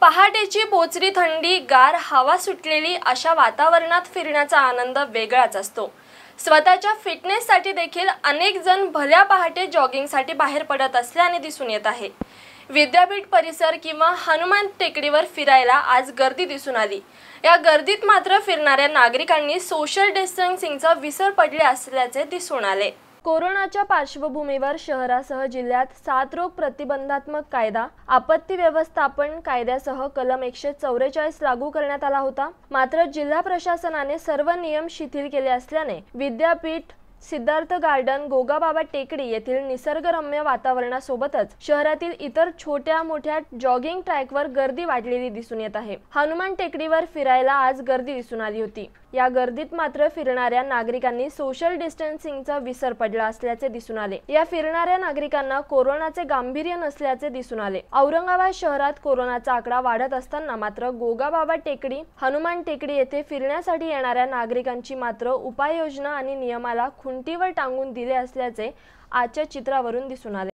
पहाटेची पोचरी थंडी गार हवा सुटलेली अशा वातावरणात फिरण्याचा आनंद वेगळाच असतो स्वतःच्या फिटनेससाठी देखील अनेक जण भल्या पहाटे जॉगिंगसाठी बाहेर पडत असल्याने दिसून येत आहे विद्यापीठ परिसर किंवा हनुमान टेकडीवर फिरायला आज गर्दी दिसून आली या गर्दीत मात्र फिरणाऱ्या नागरिकांनी सोशल डिस्टन्सिंगचा विसर पडले असल्याचे दिसून आले कोरोनाच्या पार्श्वभूमीवर शहरासह जिल्ह्यात सात रोग प्रतिबंधात्मक कायदा आपत्ती व्यवस्थापन कायद्यासह कलम एकशे चौवेचाळीस लागू करण्यात आला होता मात्र जिल्हा प्रशासनाने सर्व नियम शिथिल केले असल्याने विद्यापीठ सिद्धार्थ गार्डन गोगाबाबा टेकडी येथील निसर्गरम्य वातावरणासोबतच शहरातील इतर छोट्या मोठ्या जॉगिंग ट्रॅकवर गर्दी वाढलेली दिसून येत आहे हनुमान टेकडीवर फिरायला आज गर्दी दिसून आली होती या गर्दीत मात्र फिरणाऱ्या नागरिकांनी सोशल डिस्टन्सिंगचा विसर पडला असल्याचे दिसून आले या फिरणाऱ्या नागरिकांना कोरोनाचे गांभीर्य नसल्याचे दिसून आले औरंगाबाद शहरात कोरोनाचा आकडा वाढत असताना मात्र गोगाबाबा टेकडी हनुमान टेकडी येथे फिरण्यासाठी येणाऱ्या नागरिकांची मात्र उपाययोजना आणि नियमाला खुंटीवर टांगून दिले असल्याचे आजच्या चित्रावरून दिसून आले